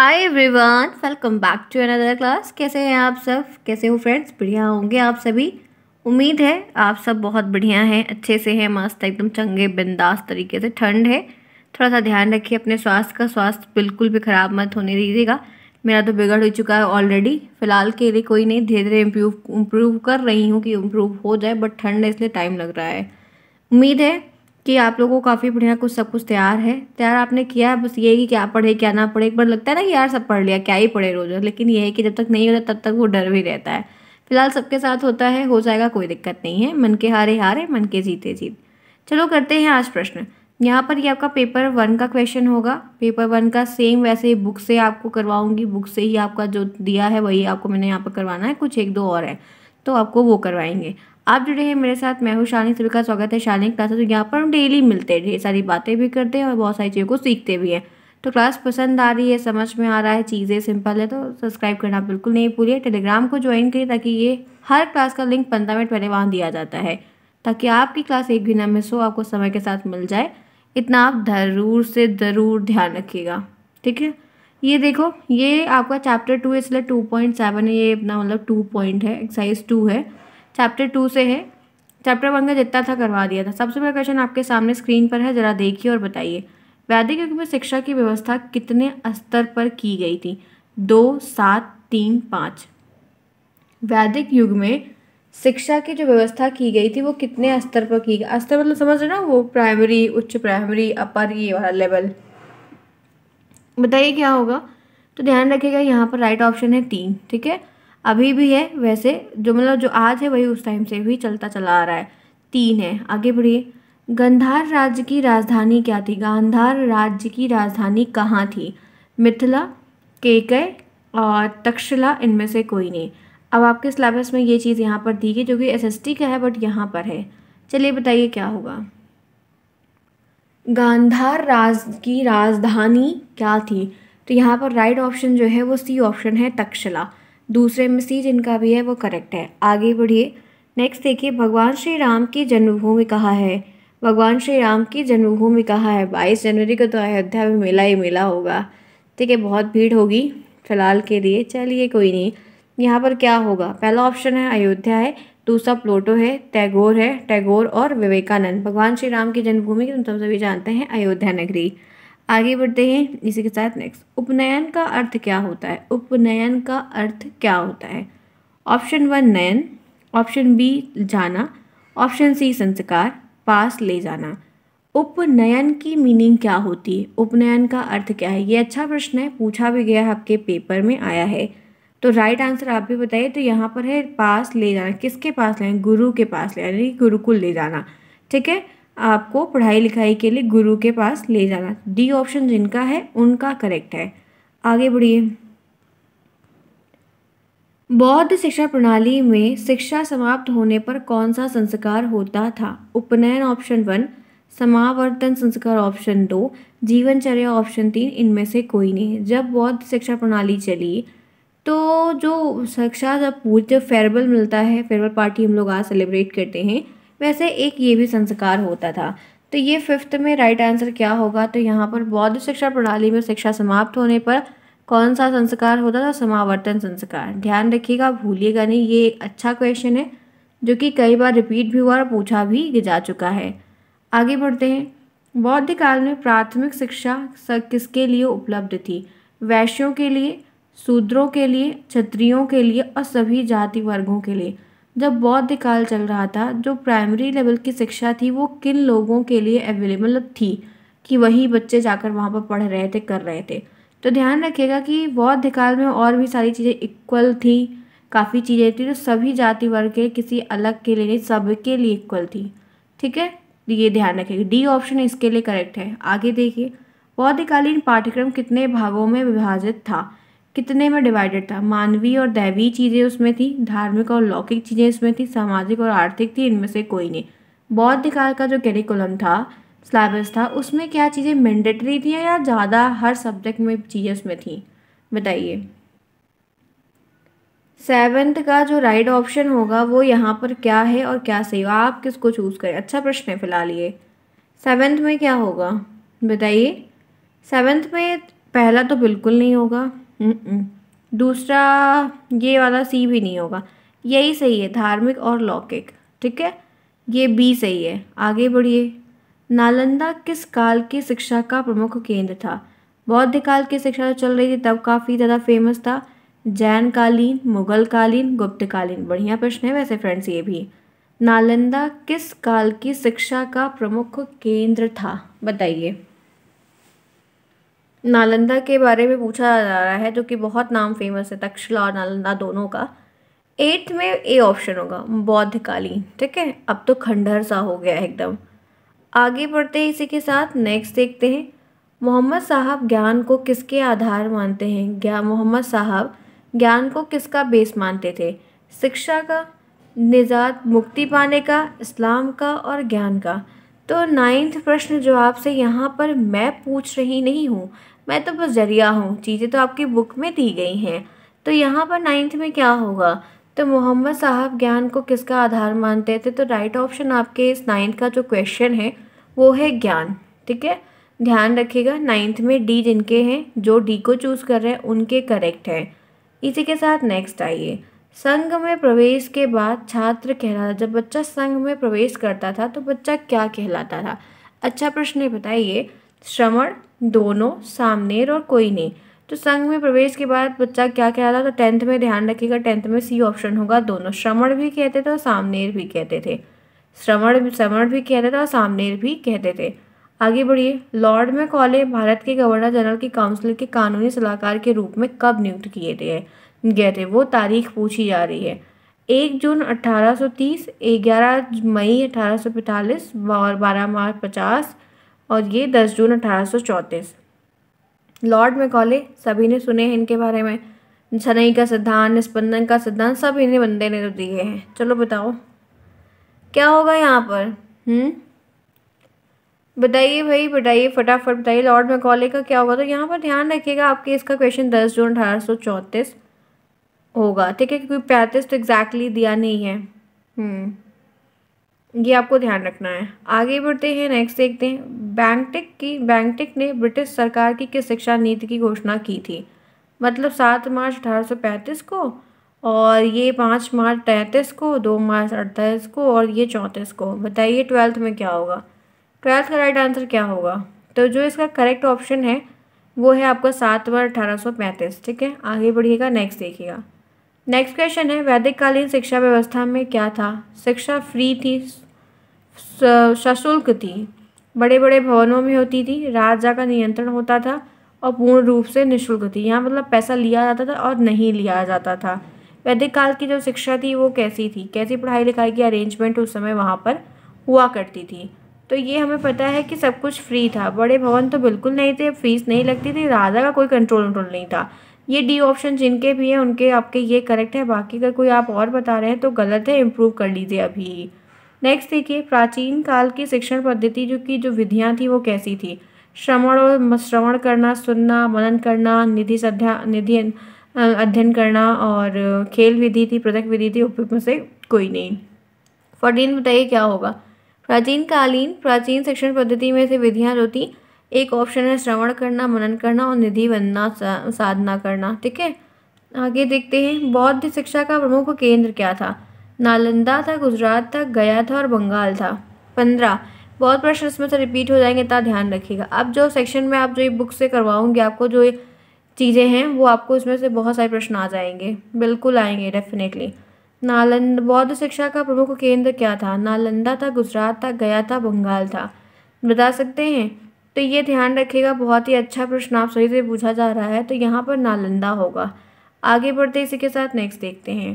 Hi everyone welcome back to another class कैसे हैं आप सब कैसे हो फ्रेंड्स बढ़िया होंगे आप सभी उम्मीद है आप सब बहुत बढ़िया हैं अच्छे से हैं मस्त एकदम चंगे बिंदास तरीके से ठंड है थोड़ा सा ध्यान रखिए अपने स्वास्थ्य का स्वास्थ्य बिल्कुल भी ख़राब मत होने दीजिएगा मेरा तो बिगड़ हो चुका है ऑलरेडी फ़िलहाल के लिए कोई नहीं धीरे धीरे इम्प्रूव इम्प्रूव कर रही हूँ कि इम्प्रूव हो जाए बट ठंड है इसलिए टाइम लग रहा है उम्मीद है कि आप लोगों को काफ़ी बढ़िया कुछ सब कुछ तैयार है तैयार आपने किया है बस ये कि क्या पढ़े क्या ना पढ़े एक बार लगता है ना कि यार सब पढ़ लिया क्या ही पढ़े रोज़ लेकिन ये है कि जब तक नहीं होता तब तक वो डर भी रहता है फिलहाल सबके साथ होता है हो जाएगा कोई दिक्कत नहीं है मन के हारे हारे मन के जीते जीत चलो करते हैं आज प्रश्न यहाँ पर ये आपका पेपर वन का क्वेश्चन होगा पेपर वन का सेम वैसे ही बुक से आपको करवाऊंगी बुक से ही आपका जो दिया है वही आपको मैंने यहाँ पर करवाना है कुछ एक दो और है तो आपको वो करवाएंगे आप जुड़े हैं मेरे साथ मैं हूँ शालिनी सभी का स्वागत है शालिनी क्लासेस तो यहाँ पर हम डेली मिलते हैं ढेर सारी बातें भी करते हैं और बहुत सारी चीज़ों को सीखते भी हैं तो क्लास पसंद आ रही है समझ में आ रहा है चीज़ें सिंपल है तो सब्सक्राइब करना बिल्कुल नहीं भूलिए टेलीग्राम को ज्वाइन करिए ताकि ये हर क्लास का लिंक पंद्रह मिनट पहले वहाँ दिया जाता है ताकि आपकी क्लास एक भी ना मिस हो आपको समय के साथ मिल जाए इतना आप ज़रूर से ज़रूर ध्यान रखिएगा ठीक है ये देखो ये आपका चैप्टर टू इसलिए टू पॉइंट सेवन ये अपना मतलब टू पॉइंट है एक्सरसाइज टू है चैप्टर टू से है चैप्टर वन का जितना था करवा दिया था सबसे पहला क्वेश्चन आपके सामने स्क्रीन पर है ज़रा देखिए और बताइए वैदिक युग में शिक्षा की व्यवस्था कितने स्तर पर की गई थी दो सात तीन पाँच वैदिक युग में शिक्षा की जो व्यवस्था की गई थी वो कितने स्तर पर की गई स्तर मतलब समझ रहे ना वो प्राइमरी उच्च प्राइमरी अपर ये वाला लेवल बताइए क्या होगा तो ध्यान रखिएगा यहाँ पर राइट ऑप्शन है तीन ठीक है अभी भी है वैसे जो मतलब जो आज है वही उस टाइम से भी चलता चला आ रहा है तीन है आगे बढ़िए गंधार राज्य की राजधानी क्या थी गांधार राज्य की राजधानी कहाँ थी मिथिला केकय और तक्षशिला इनमें से कोई नहीं अब आपके सिलेबस में ये चीज़ यहाँ पर दी गई जो कि टी का है बट यहाँ पर है चलिए बताइए क्या होगा गांधार राज की राजधानी क्या थी तो यहाँ पर राइट ऑप्शन जो है वो सी ऑप्शन है तक्षशिला दूसरे में सी जिनका भी है वो करेक्ट है आगे बढ़िए नेक्स्ट देखिए भगवान श्री राम की जन्मभूमि कहाँ है भगवान श्री राम की जन्मभूमि कहाँ है बाईस जनवरी को तो अयोध्या में मेला ही मेला होगा ठीक है बहुत भीड़ होगी फ़िलहाल के लिए चलिए कोई नहीं यहाँ पर क्या होगा पहला ऑप्शन है अयोध्या है दूसरा प्लोटो है टैगोर है टैगोर और विवेकानंद भगवान श्री राम की जन्मभूमि हम सभी जानते हैं अयोध्या नगरी आगे बढ़ते हैं इसी के साथ नेक्स्ट उपनयन का अर्थ क्या होता है उपनयन का अर्थ क्या होता है ऑप्शन वन नयन ऑप्शन बी जाना ऑप्शन सी संस्कार पास ले जाना उपनयन की मीनिंग क्या होती है उपनयन का अर्थ क्या है ये अच्छा प्रश्न है पूछा भी गया आपके पेपर में आया है तो राइट आंसर आप भी बताइए तो यहाँ पर है पास ले जाना किसके पास ले गुरु के पास ले यानी गुरुकुल ले जाना ठीक है आपको पढ़ाई लिखाई के लिए गुरु के पास ले जाना डी ऑप्शन जिनका है उनका करेक्ट है आगे बढ़िए बौद्ध शिक्षा प्रणाली में शिक्षा समाप्त होने पर कौन सा संस्कार होता था उपनयन ऑप्शन वन समावर्तन संस्कार ऑप्शन दो जीवनचर्या ऑप्शन तीन इनमें से कोई नहीं जब बौद्ध शिक्षा प्रणाली चली तो जो शिक्षा जब पूरी जब फेयरवेल मिलता है फेयरवेल पार्टी हम लोग आज सेलिब्रेट करते हैं वैसे एक ये भी संस्कार होता था तो ये फिफ्थ में राइट आंसर क्या होगा तो यहाँ पर बौद्ध शिक्षा प्रणाली में शिक्षा समाप्त होने पर कौन सा संस्कार होता था समावर्तन संस्कार ध्यान रखिएगा भूलिएगा नहीं ये एक अच्छा क्वेश्चन है जो कि कई बार रिपीट भी हुआ और पूछा भी जा चुका है आगे बढ़ते हैं बौद्ध काल में प्राथमिक शिक्षा किसके लिए उपलब्ध थी वैश्यों के लिए शूद्रों के लिए क्षत्रियों के लिए और सभी जाति वर्गों के लिए जब बौद्ध काल चल रहा था जो प्राइमरी लेवल की शिक्षा थी वो किन लोगों के लिए अवेलेबल मतलब थी कि वही बच्चे जाकर वहाँ पर पढ़ रहे थे कर रहे थे तो ध्यान रखिएगा कि बौद्ध काल में और भी सारी चीज़ें इक्वल थी काफ़ी चीज़ें थी तो सभी जाति वर्ग के किसी अलग के लिए नहीं सबके लिए इक्वल थी ठीक है तो ये ध्यान रखिएगा डी ऑप्शन इसके लिए करेक्ट है आगे देखिए बौद्धकालीन पाठ्यक्रम कितने भागों में विभाजित था कितने में डिवाइडेड था मानवीय और दैवीय चीज़ें उसमें थी धार्मिक और लौकिक चीज़ें इसमें थी सामाजिक और आर्थिक थी इनमें से कोई नहीं बौद्ध काल का जो कैरिकुलम था सिलेबस था उसमें क्या चीज़ें मैंडेटरी थी या ज़्यादा हर सब्जेक्ट में चीज़ें उसमें थी बताइए सेवन्थ का जो राइट right ऑप्शन होगा वो यहाँ पर क्या है और क्या सही होगा आप किसको चूज़ करें अच्छा प्रश्न है फिलहाल ये सेवन्थ में क्या होगा बताइए सेवन्थ में पहला तो बिल्कुल नहीं होगा हम्म, हम्म। दूसरा ये वाला सी भी नहीं होगा यही सही है धार्मिक और लौकिक ठीक है ये बी सही है आगे बढ़िए नालंदा किस काल की शिक्षा का प्रमुख केंद्र था बौद्ध काल की शिक्षा चल रही थी तब काफ़ी ज़्यादा फेमस था जैन कालीन मुगल कालीन गुप्त कालीन बढ़िया प्रश्न है वैसे फ्रेंड्स ये भी नालंदा किस काल की शिक्षा का प्रमुख केंद्र था बताइए नालंदा के बारे में पूछा जा रहा है जो कि बहुत नाम फेमस है तक्षला और नालंदा दोनों का एट्थ में ए ऑप्शन होगा बौद्धकालीन ठीक है अब तो खंडहर सा हो गया एकदम आगे बढ़ते इसी के साथ नेक्स्ट देखते हैं मोहम्मद साहब ज्ञान को किसके आधार मानते हैं ज्ञान मोहम्मद साहब ज्ञान को किसका बेस मानते थे शिक्षा का निजात मुक्ति पाने का इस्लाम का और ज्ञान का तो नाइन्थ प्रश्न जो आपसे यहाँ पर मैं पूछ रही नहीं हूँ मैं तो बस जरिया हूँ चीज़ें तो आपकी बुक में दी गई हैं तो यहाँ पर नाइन्थ में क्या होगा तो मोहम्मद साहब ज्ञान को किसका आधार मानते थे तो राइट ऑप्शन आपके इस नाइन्थ का जो क्वेश्चन है वो है ज्ञान ठीक है ध्यान रखिएगा नाइन्थ में डी जिनके हैं जो डी को चूज़ कर रहे हैं उनके करेक्ट हैं इसी के साथ नेक्स्ट आइए संघ में प्रवेश के बाद छात्र कहलाता जब बच्चा संघ में प्रवेश करता था तो बच्चा क्या कहलाता था अच्छा प्रश्न बताइए श्रवण दोनों सामनेर और कोई नहीं तो संघ में प्रवेश के बाद बच्चा क्या कह रहा था तो टेंथ में ध्यान रखिएगा टेंथ में सी ऑप्शन होगा दोनों श्रवण भी कहते थे और सामनेर भी कहते थे श्रवण श्रवण भी कहते थे और सामनेर भी कहते थे आगे बढ़िए लॉर्ड में कॉले भारत के गवर्नर जनरल की काउंसिल के कानूनी सलाहकार के रूप में कब नियुक्त किए गए गए थे वो तारीख पूछी जा रही है एक जून तीस ग्यारह मई अठारह पैंतालीस और बारह मार्च पचास और ये दस जून अठारह लॉर्ड मैकॉले सभी ने सुने हैं इनके बारे में सनई का सिद्धांत स्पंदन का सिद्धांत सब इन्हें बंदे ने तो दिए हैं चलो बताओ क्या होगा यहाँ पर हम्म बताइए भाई बताइए फटाफट बताइए लॉर्ड मैकॉले का क्या होगा तो यहाँ पर ध्यान रखिएगा आपके इसका क्वेश्चन दस जून अठारह सौ चौंतीस होगा ठीक है क्योंकि पैंतीस तो एग्जैक्टली दिया नहीं है हम्म ये आपको ध्यान रखना है आगे बढ़ते हैं नेक्स्ट देखते हैं बैंकटेक की बैंकटेक ने ब्रिटिश सरकार की किस शिक्षा नीति की घोषणा की थी मतलब सात मार्च अठारह को और ये पाँच मार्च तैंतीस को दो मार्च अड़तालीस को और ये चौंतीस को बताइए ट्वेल्थ में क्या होगा ट्वेल्थ का राइट आंसर क्या होगा तो जो इसका करेक्ट ऑप्शन है वो है आपका सात बार अठारह सौ पैंतीस ठीक है आगे बढ़िएगा नेक्स्ट देखिएगा नेक्स्ट क्वेश्चन है वैदिक कालीन शिक्षा व्यवस्था में क्या था शिक्षा फ्री थी सशुल्क थी बड़े बड़े भवनों में होती थी राजा का नियंत्रण होता था और पूर्ण रूप से निःशुल्क थी यहाँ मतलब पैसा लिया जाता था और नहीं लिया जाता था वैदिक काल की जो शिक्षा थी वो कैसी थी कैसी पढ़ाई लिखाई की अरेंजमेंट उस समय वहाँ पर हुआ करती थी तो ये हमें पता है कि सब कुछ फ्री था बड़े भवन तो बिल्कुल नहीं थे फीस नहीं लगती थी राजा का कोई कंट्रोल वंट्रोल नहीं था ये डी ऑप्शन जिनके भी हैं उनके आपके ये करेक्ट है बाकी अगर कोई आप और बता रहे हैं तो गलत है इम्प्रूव कर लीजिए अभी ही नेक्स्ट देखिए प्राचीन काल की शिक्षण पद्धति जो की जो विधियाँ थी वो कैसी थी श्रवण और श्रवण करना सुनना मनन करना निधि सध्या निधि अध्ययन करना और खेल विधि थी पृथक विधि थी उपयुक्त से कोई नहीं फोर्टीन बताइए क्या होगा प्राचीन कालीन प्राचीन शिक्षण पद्धति में से विधियाँ जो थी एक ऑप्शन है श्रवण करना मनन करना और निधि बनना साधना करना ठीक है आगे देखते हैं बौद्ध शिक्षा का प्रमुख केंद्र क्या था नालंदा था गुजरात था गया था और बंगाल था पंद्रह बहुत प्रश्न इसमें से रिपीट हो जाएंगे इतना ध्यान रखिएगा अब जो सेक्शन में आप जो ये बुक से करवाऊंगी आपको जो चीज़ें हैं वो आपको इसमें से बहुत सारे प्रश्न आ जाएंगे बिल्कुल आएंगे डेफिनेटली नालंद बौद्ध शिक्षा का प्रमुख केंद्र क्या था नालंदा था गुजरात था गया था बंगाल था बता सकते हैं तो ये ध्यान रखिएगा बहुत ही अच्छा प्रश्न आप सही से पूछा जा रहा है तो यहाँ पर नालंदा होगा आगे बढ़ते इसी के साथ नेक्स्ट देखते हैं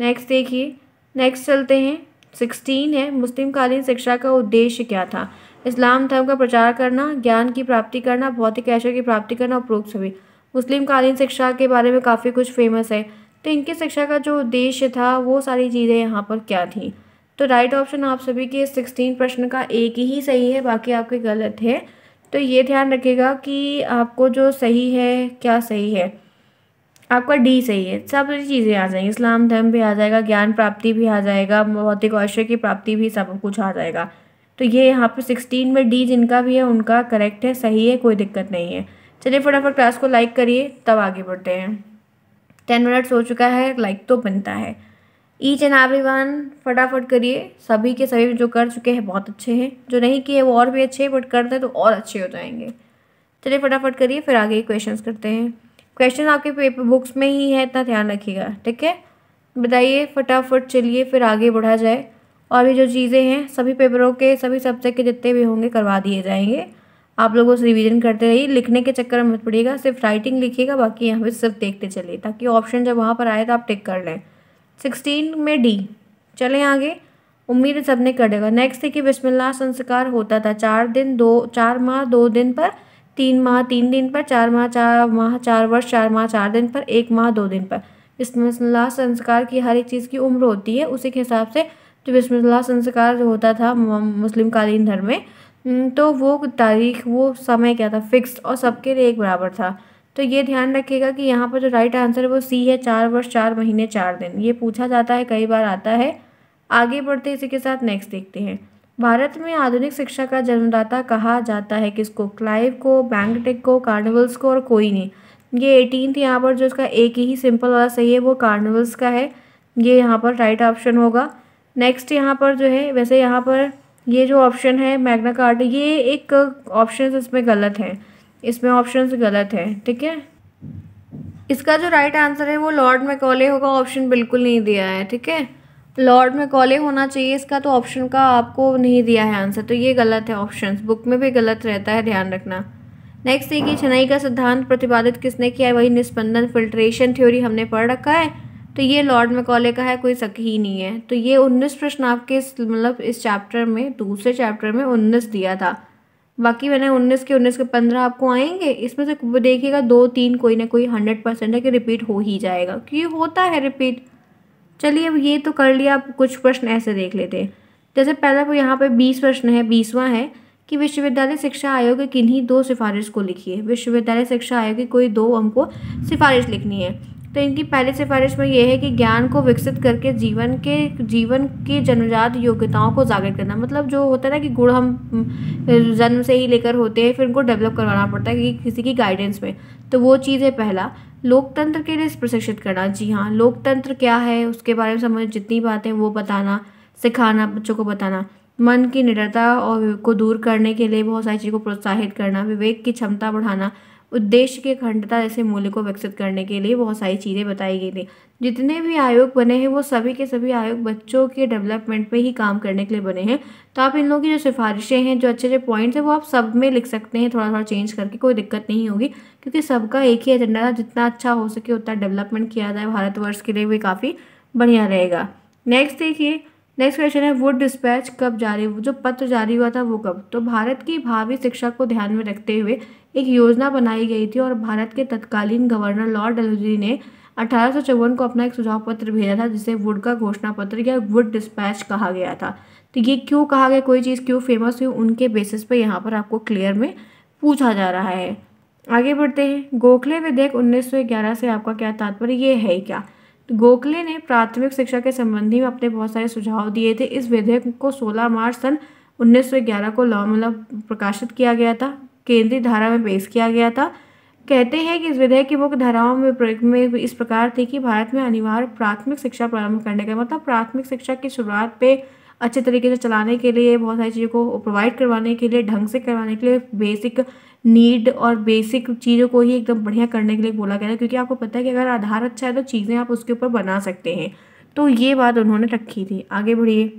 नेक्स्ट देखिए नेक्स्ट चलते हैं सिक्सटीन है मुस्लिम कालीन शिक्षा का उद्देश्य क्या था इस्लाम धर्म का प्रचार करना ज्ञान की प्राप्ति करना भौतिक ऐश्वर्य की प्राप्ति करना उपरोक्त सभी मुस्लिम कालीन शिक्षा के बारे में काफ़ी कुछ फेमस है तो इनकी शिक्षा का जो उद्देश्य था वो सारी चीज़ें यहाँ पर क्या थी तो राइट ऑप्शन आप सभी के सिक्सटीन प्रश्न का एक ही सही है बाकी आपके गलत है तो ये ध्यान रखिएगा कि आपको जो सही है क्या सही है आपका डी सही है सब चीज़ें आ जाएंगी इस्लाम धर्म भी आ जाएगा ज्ञान प्राप्ति भी आ जाएगा भौतिक आश्रय की प्राप्ति भी सब कुछ आ जाएगा तो ये यहाँ पर सिक्सटीन में डी जिनका भी है उनका करेक्ट है सही है कोई दिक्कत नहीं है चलिए फटाफट क्लास को लाइक करिए तब आगे बढ़ते हैं टेन मिनट्स हो चुका है लाइक तो बनता है ईच एंड एवरी वन फटाफट करिए सभी के सभी जो कर चुके हैं बहुत अच्छे हैं जो नहीं किए वो और भी अच्छे हैं बट करते हैं तो और अच्छे हो जाएंगे चलिए फटाफट करिए फिर आगे क्वेश्चन करते हैं क्वेश्चन आपके पेपर बुक्स में ही है इतना ध्यान रखिएगा ठीक है बताइए फटाफट चलिए फिर आगे बढ़ा जाए और भी जो चीज़ें हैं सभी पेपरों के सभी सब्जेक्ट के जितने भी होंगे करवा दिए जाएंगे आप लोगों से रिवीजन करते रहिए लिखने के चक्कर में मत पड़ेगा सिर्फ राइटिंग लिखिएगा बाकी यहाँ पे सिर्फ देखते चलिए ताकि ऑप्शन जब वहाँ पर आए तो आप टिक कर लें सिक्सटीन में डी चलें आगे उम्मीद है सबने कर देगा नेक्स्ट है कि बिस्मिल्लाह संस्कार होता था चार दिन दो चार माह दो दिन पर तीन माह तीन दिन पर चार माह चार माह चार वर्ष चार माह चार दिन पर एक माह दो दिन पर बिस्मिल्लाह संस्कार की हर एक चीज़ की उम्र होती है उसी के हिसाब से जो बिस्मिल्लाह संस्कार होता था मुस्लिम कालीन धर्म में तो वो तारीख वो समय क्या था फिक्स और सबके लिए एक बराबर था तो ये ध्यान रखिएगा कि यहाँ पर जो राइट आंसर है वो सी है चार वर्ष चार महीने चार दिन ये पूछा जाता है कई बार आता है आगे बढ़ते इसी के साथ नेक्स्ट देखते हैं भारत में आधुनिक शिक्षा का जन्मदाता कहा जाता है किसको क्लाइव को बैंकटेक को कार्निवल्स को और कोई नहीं ये एटीन यहाँ पर जो इसका एक ही सिंपल वाला सही है वो कार्निवल्स का है ये यहाँ पर राइट ऑप्शन होगा नेक्स्ट यहाँ पर जो है वैसे यहाँ पर ये जो ऑप्शन है मैग्ना कार्ट ये एक ऑप्शन इसमें गलत है इसमें ऑप्शन गलत है ठीक है इसका जो राइट आंसर है वो लॉर्ड मैकॉले होगा ऑप्शन बिल्कुल नहीं दिया है ठीक है लॉर्ड मैकॉले होना चाहिए इसका तो ऑप्शन का आपको नहीं दिया है आंसर तो ये गलत है ऑप्शन बुक में भी गलत रहता है ध्यान रखना नेक्स्ट देखिए कि का सिद्धांत प्रतिपादित किसने किया है वही निस्पंदन फिल्ट्रेशन थ्योरी हमने पढ़ रखा है तो ये लॉर्ड मैकॉले का है कोई सक ही नहीं है तो ये उन्नीस प्रश्न आपके मतलब इस चैप्टर में दूसरे चैप्टर में उन्नीस दिया था बाकी मैंने उन्नीस के उन्नीस के पंद्रह आपको आएंगे इसमें से देखिएगा दो तीन कोई ना कोई हंड्रेड परसेंट है कि रिपीट हो ही जाएगा क्योंकि होता है रिपीट चलिए अब ये तो कर लिया आप कुछ प्रश्न ऐसे देख लेते हैं जैसे पहला यहाँ पर बीस प्रश्न है बीसवा है कि विश्वविद्यालय शिक्षा आयोग की किन्हीं दो सिफारिश को है विश्वविद्यालय शिक्षा आयोग की कोई दो हमको सिफारिश लिखनी है तो इनकी पहली सिफारिश में यह है कि ज्ञान को विकसित करके जीवन के जीवन की जन्मजात योग्यताओं को जागृत करना मतलब जो होता है ना कि गुण हम जन्म से ही लेकर होते हैं फिर उनको डेवलप करवाना पड़ता है कि किसी की गाइडेंस में तो वो चीज़ है पहला लोकतंत्र के लिए प्रशिक्षित करना जी हाँ लोकतंत्र क्या है उसके बारे में समझ जितनी बातें वो बताना सिखाना बच्चों को बताना मन की निडरता और को दूर करने के लिए बहुत सारी चीज़ों को प्रोत्साहित करना विवेक की क्षमता बढ़ाना उद्देश्य के अखंडता जैसे मूल्य को विकसित करने के लिए बहुत सारी चीज़ें बताई गई थी जितने भी आयोग बने हैं वो सभी के सभी आयोग बच्चों के डेवलपमेंट पे ही काम करने के लिए बने हैं तो आप इन लोगों की जो सिफारिशें हैं जो अच्छे अच्छे पॉइंट्स हैं वो आप सब में लिख सकते हैं थोड़ा थोड़ा चेंज करके कोई दिक्कत नहीं होगी क्योंकि सबका एक ही एजेंडा था जितना अच्छा हो सके उतना डेवलपमेंट किया जाए भारतवर्ष के लिए भी काफ़ी बढ़िया रहेगा नेक्स्ट देखिए नेक्स्ट क्वेश्चन है वुड डिस्पैच कब जारी जो पत्र जारी हुआ था वो कब तो भारत की भावी शिक्षा को ध्यान में रखते हुए एक योजना बनाई गई थी और भारत के तत्कालीन गवर्नर लॉर्ड डलहौजी ने अठारह को अपना एक सुझाव पत्र भेजा था जिसे वुड का घोषणा पत्र या वुड डिस्पैच कहा गया था तो ये क्यों कहा गया कोई चीज़ क्यों फेमस हुई उनके बेसिस पे यहाँ पर आपको क्लियर में पूछा जा रहा है आगे बढ़ते हैं गोखले विधेयक उन्नीस से आपका क्या तात्पर्य ये है क्या गोखले ने प्राथमिक शिक्षा के संबंधी में अपने बहुत सारे सुझाव दिए थे इस विधेयक को 16 मार्च सन 1911 को लॉ मतलब प्रकाशित किया गया था केंद्रीय धारा में पेश किया गया था कहते हैं कि इस विधेयक की मुख्य धाराओं में प्रयोग में इस प्रकार थी कि भारत में अनिवार्य प्राथमिक शिक्षा प्रारंभ करने का मतलब प्राथमिक शिक्षा की शुरुआत पे अच्छे तरीके से चलाने के लिए बहुत सारी चीज़ों को प्रोवाइड करवाने के लिए ढंग से करवाने के लिए बेसिक नीड और बेसिक चीज़ों को ही एकदम बढ़िया करने के लिए बोला गया था क्योंकि आपको पता है कि अगर आधार अच्छा है तो चीज़ें आप उसके ऊपर बना सकते हैं तो ये बात उन्होंने रखी थी आगे बढ़िए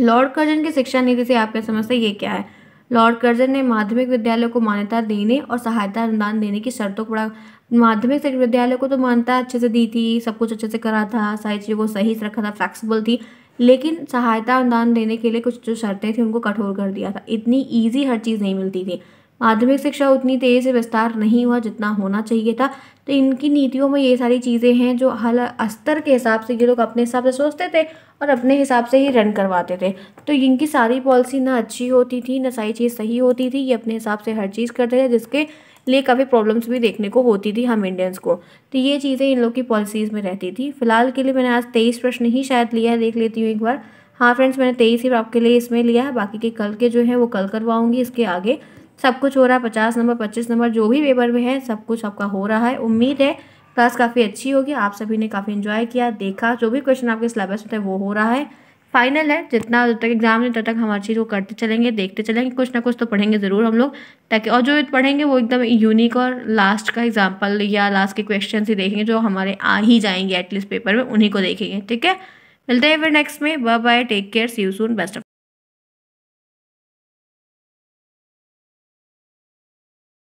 लॉर्ड कर्जन की शिक्षा नीति से आप क्या समझते हैं ये क्या है लॉर्ड कर्जन ने माध्यमिक विद्यालय को मान्यता देने और सहायता अनुदान देने की शर्तों को बड़ा माध्यमिक विद्यालय को तो मान्यता अच्छे से दी थी सब कुछ अच्छे से करा था सारी चीज़ों को सही से रखा था फ्लैक्सीबल थी लेकिन सहायता अनुदान देने के लिए कुछ जो शर्तें थी उनको कठोर कर दिया था इतनी ईजी हर चीज़ नहीं मिलती थी माध्यमिक शिक्षा उतनी तेज़ी से विस्तार नहीं हुआ जितना होना चाहिए था तो इनकी नीतियों में ये सारी चीज़ें हैं जो हल स्तर के हिसाब से ये लोग अपने हिसाब से सोचते थे और अपने हिसाब से ही रन करवाते थे तो इनकी सारी पॉलिसी ना अच्छी होती थी ना सारी चीज़ सही होती थी ये अपने हिसाब से हर चीज़ करते थे जिसके लिए काफ़ी प्रॉब्लम्स भी देखने को होती थी हम इंडियंस को तो ये चीज़ें इन लोग की पॉलिसीज़ में रहती थी फिलहाल के लिए मैंने आज तेईस प्रश्न ही शायद लिया है देख लेती हूँ एक बार हाँ फ्रेंड्स मैंने तेईस ही आपके लिए इसमें लिया है बाकी के कल के जो है वो कल करवाऊँगी इसके आगे सब कुछ हो रहा है पचास नंबर पच्चीस नंबर जो भी पेपर में है सब कुछ आपका हो रहा है उम्मीद है क्लास काफ़ी अच्छी होगी आप सभी ने काफ़ी इन्जॉय किया देखा जो भी क्वेश्चन आपके सिलेबस में थे वो हो रहा है फाइनल है जितना जब तक एग्जाम है तब तक हमारी हर चीज़ को करते चलेंगे देखते चलेंगे कुछ ना कुछ तो पढ़ेंगे ज़रूर हम लोग ताकि और जो पढ़ेंगे वो एकदम यूनिक और लास्ट का एग्जाम्पल या लास्ट के क्वेश्चन ही देखेंगे जो हमारे आ ही जाएंगे एटलीस्ट पेपर में उन्हीं को देखेंगे ठीक है मिलते हैं फिर नेक्स्ट में bye bye take care see you soon best